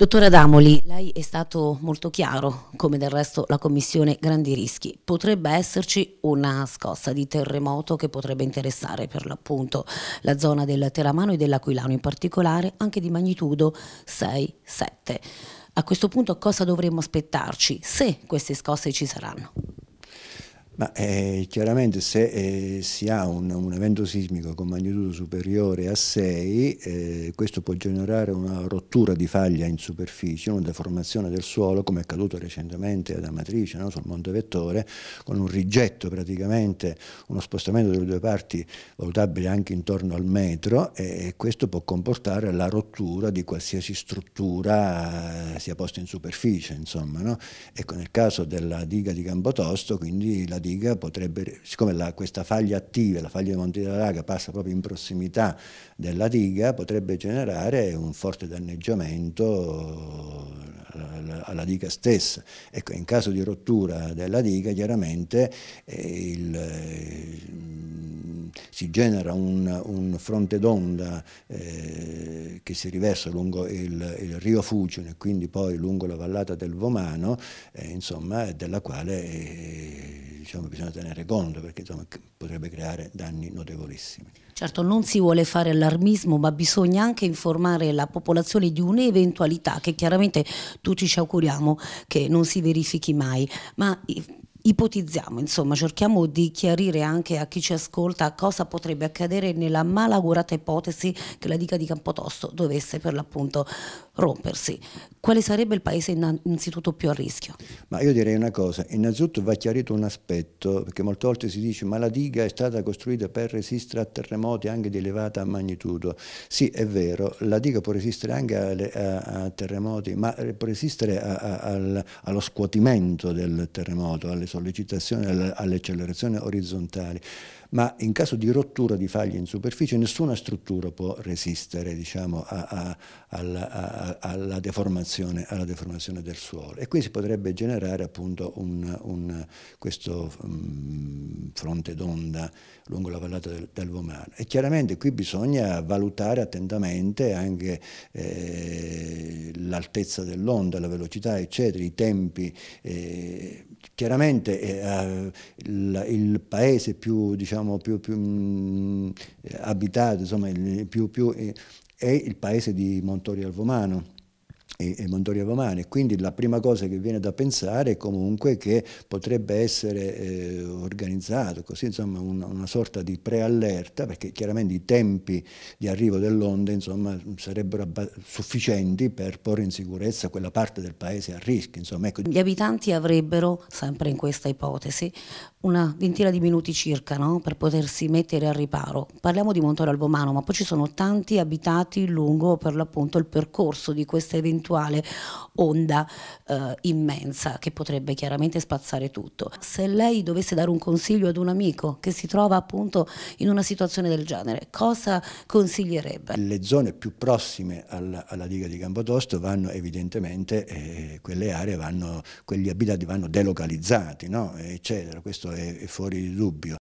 Dottora Damoli, lei è stato molto chiaro, come del resto la Commissione Grandi Rischi. Potrebbe esserci una scossa di terremoto che potrebbe interessare per l'appunto la zona del Teramano e dell'Aquilano, in particolare anche di magnitudo 6-7. A questo punto cosa dovremmo aspettarci se queste scosse ci saranno? Ma eh, chiaramente se eh, si ha un, un, evento sismico con magnitudo superiore a 6, eh, questo può generare una rottura di faglia in superficie, una deformazione del suolo, come è accaduto recentemente ad Amatrice, no? sul Monte Vettore, con un rigetto praticamente, uno spostamento delle due parti valutabile anche intorno al metro e, questo può comportare la rottura di qualsiasi struttura eh, sia posta in superficie. Insomma, no? Ecco, nel caso della diga di Gambotosto, quindi la diga potrebbe, siccome la, questa faglia attiva, la faglia di Monte della Laga passa proprio in prossimità della diga, potrebbe generare un forte danneggiamento alla, alla diga stessa. Ecco, in caso di rottura della diga chiaramente eh, il, eh, si genera un, un fronte d'onda eh, che si riversa lungo il, il rio Fucino e quindi poi lungo la vallata del Vomano, eh, insomma, della quale eh, diciamo, bisogna tenere conto perché insomma, potrebbe creare danni notevolissimi. Certo, non si vuole fare allarmismo, ma bisogna anche informare la popolazione di un'eventualità che chiaramente tutti ci auguriamo che non si verifichi mai, ma ipotizziamo, insomma, cerchiamo di chiarire anche a chi ci ascolta cosa potrebbe accadere nella malaugurata ipotesi che la diga di Campotosto dovesse per l'appunto rompersi. Quale sarebbe il paese innanzitutto più a rischio? Ma io direi una cosa, innanzitutto va chiarito un aspetto, perché molte volte si dice ma la diga è stata costruita per resistere a terremoti anche di elevata magnitudo. Sì, è vero, la diga può resistere anche a, a, a terremoti, ma eh, può resistere a, allo scuotimento del terremoto, alle sorti sollecitazione all'accelerazione orizzontale, ma in caso di rottura di faglie in superficie nessuna struttura può resistere diciamo, a, a, alla, alla, deformazione, alla, deformazione, del suolo e qui si potrebbe generare appunto un, un, questo um, fronte d'onda lungo la vallata del, del, Vomano e chiaramente qui bisogna valutare attentamente anche eh, l'altezza dell'onda, la velocità eccetera, i tempi eh, chiaramente eh, il, il, paese più, diciamo, più, più mh, mm, abitato, insomma, il, più, più, eh, è il paese di Montorio Alvomano e, e Mondori Romani. Quindi la prima cosa che viene da pensare è comunque che potrebbe essere eh, organizzato così, insomma, una, una sorta di preallerta, perché chiaramente i tempi di arrivo dell'onda insomma, sarebbero sufficienti per porre in sicurezza quella parte del paese a rischio. Insomma, ecco. Gli abitanti avrebbero, sempre in questa ipotesi, una ventina di minuti circa no? per potersi mettere al riparo. Parliamo di Montoro Albomano, ma poi ci sono tanti abitati lungo per l'appunto il percorso di questa eventuale onda eh, immensa che potrebbe chiaramente spazzare tutto. Se lei dovesse dare un consiglio ad un amico che si trova appunto in una situazione del genere, cosa consiglierebbe? Le zone più prossime alla, alla diga di Campotosto vanno evidentemente, eh, quelle aree vanno, quegli abitati vanno delocalizzati, no? eccetera. Questo questo è, è fuori di dubbio.